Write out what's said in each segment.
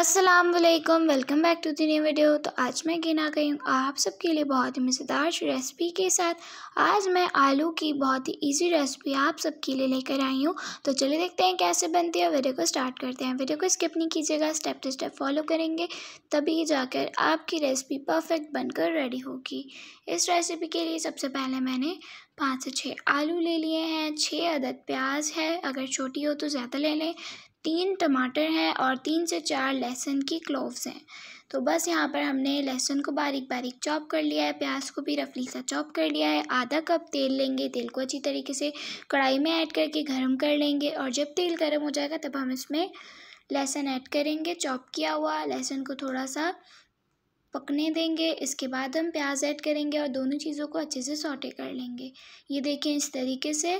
अस्सलाम वालेकुम welcome back to the new video तो आज मैं गिना गई हूँ आप सबके लिए बहुत ही मज़ेदार रेसिपी के साथ आज मैं आलू की बहुत ही इजी रेसिपी आप सबके लिए लेकर आई हूँ तो चलिए देखते हैं कैसे बनती है वीडियो को स्टार्ट करते हैं वीडियो को स्किप नहीं कीजिएगा स्टेप टू स्टेप फॉलो करेंगे तभी जाकर आपकी रेसिपी परफेक्ट बनकर रेडी होगी इस रेसिपी के लिए सबसे पहले मैंने पाँच से छः आलू ले लिए हैं छः अदद प्याज है अगर छोटी हो तो ज़्यादा ले लें तीन टमाटर हैं और तीन से चार लहसुन की क्लोव्स हैं तो बस यहाँ पर हमने लहसुन को बारीक बारीक चॉप कर लिया है प्याज को भी रफली सा चॉप कर लिया है आधा कप तेल लेंगे तेल को अच्छी तरीके से कढ़ाई में ऐड करके गर्म कर लेंगे और जब तेल गर्म हो जाएगा तब हम इसमें लहसुन ऐड करेंगे चॉप किया हुआ लहसुन को थोड़ा सा पकने देंगे इसके बाद हम प्याज ऐड करेंगे और दोनों चीज़ों को अच्छे से सॉटे कर लेंगे ये देखें इस तरीके से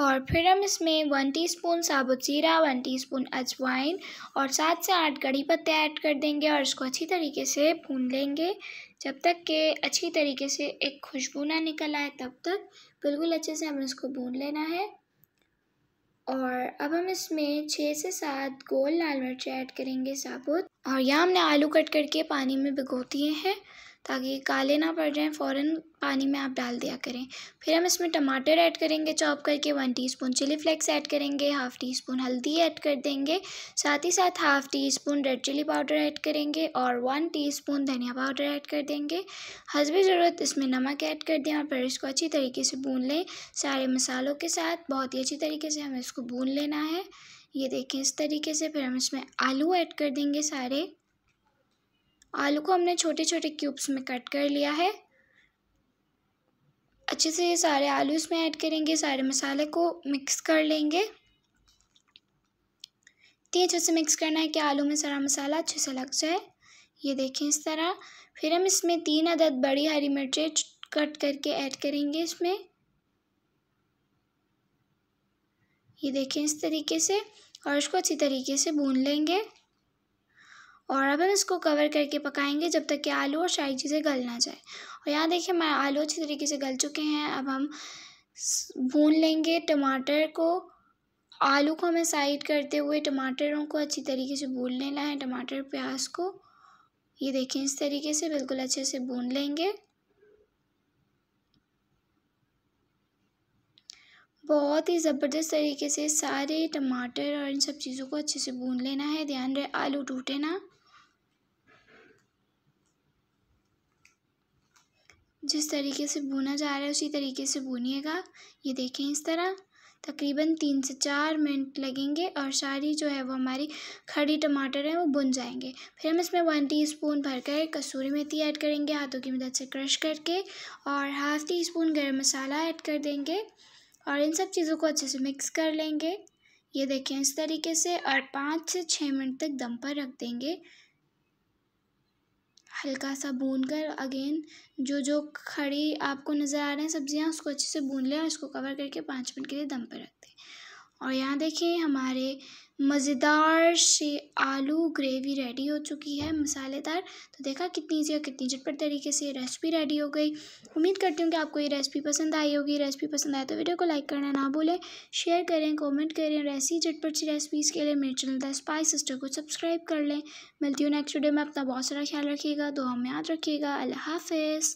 और फिर हम इसमें वन टीस्पून साबुत जीरा वन टीस्पून अजवाइन और सात से आठ कड़ी पत्ते ऐड कर देंगे और इसको अच्छी तरीके से भून लेंगे जब तक के अच्छी तरीके से एक खुशबू ना निकल आए तब तक बिल्कुल अच्छे से हमें इसको भून लेना है और अब हम इसमें छः से सात गोल लाल मिर्च ऐड करेंगे साबुत और यह हमने आलू कट करके पानी में भिगो दिए हैं ताकि काले ना पड़ जाएँ फ़ौर पानी में आप डाल दिया करें फिर हम इसमें टमाटर ऐड करेंगे चॉप करके one teaspoon chilli flakes add करेंगे हाफ़ टी स्पून हल्दी ऐड कर देंगे साथ ही साथ half teaspoon red chilli powder add करेंगे और वन टीस्पून धनिया पाउडर ऐड कर देंगे भी ज़रूरत इसमें नमक ऐड कर दें और फिर इसको अच्छी तरीके से भून लें सारे मसालों के साथ बहुत ही अच्छी तरीके से हमें इसको भून लेना है ये देखें इस तरीके से फिर हम इसमें आलू ऐड कर देंगे सारे आलू को हमने छोटे छोटे क्यूब्स में कट कर लिया है अच्छे से ये सारे आलू इसमें ऐड करेंगे सारे मसाले को मिक्स कर लेंगे इतनी अच्छे से मिक्स करना है कि आलू में सारा मसाला अच्छे से लग जाए ये देखें इस तरह फिर हम इसमें तीन अदद बड़ी हरी मिर्चें कट करके ऐड करेंगे इसमें ये देखें इस तरीके से और इसको अच्छी तरीके से भून लेंगे और अब हम इसको कवर करके पकाएंगे जब तक कि आलू और सारी चीज़ें गल ना जाए और यहाँ देखिए मैं आलू अच्छी तरीके से गल चुके हैं अब हम भून लेंगे टमाटर को आलू को हमें साइड करते हुए टमाटरों को अच्छी तरीके से भून लेना है टमाटर प्याज को ये देखें इस तरीके से बिल्कुल अच्छे से भून लेंगे बहुत ही ज़बरदस्त तरीके से सारे टमाटर और इन सब चीज़ों को अच्छे से भून लेना है ध्यान रहे आलू टूटे ना जिस तरीके से भुना जा रहा है उसी तरीके से भूनिएगा ये देखें इस तरह तकरीबन तीन से चार मिनट लगेंगे और सारी जो है वो हमारी खड़ी टमाटर है वो बुन जाएंगे फिर हम इसमें वन टीस्पून भरकर कसूरी मेथी ऐड करेंगे हाथों की मदद से क्रश करके और हाफ टी स्पून गर्म मसाला ऐड कर देंगे और इन सब चीज़ों को अच्छे से मिक्स कर लेंगे ये देखें इस तरीके से और पाँच से छः मिनट तक दम पर रख देंगे हल्का सा भून कर अगेन जो जो खड़ी आपको नज़र आ रहे हैं सब्ज़ियाँ उसको अच्छे से भून लें और इसको कवर करके पाँच मिनट के लिए दम पर रख दें और यहाँ देखिए हमारे मज़ेदार से आलू ग्रेवी रेडी हो चुकी है मसालेदार तो देखा कितनी ईजी और कितनी झटपट तरीके से ये रेसिपी रेडी हो गई उम्मीद करती हूँ कि आपको ये रेसिपी पसंद आई होगी रेसिपी पसंद आए तो वीडियो को लाइक करना ना भूलें शेयर करें कमेंट करें और ऐसी झटपट सी रेसिपीज़ के लिए मेरे चैनल द स्पाइस सिस्टर को सब्सक्राइब कर लें मिलती हूँ नेक्स्ट वीडियो में अपना बहुत सारा ख्याल रखिएगा दो हम याद रखिएगा अल्लाह हाफिज़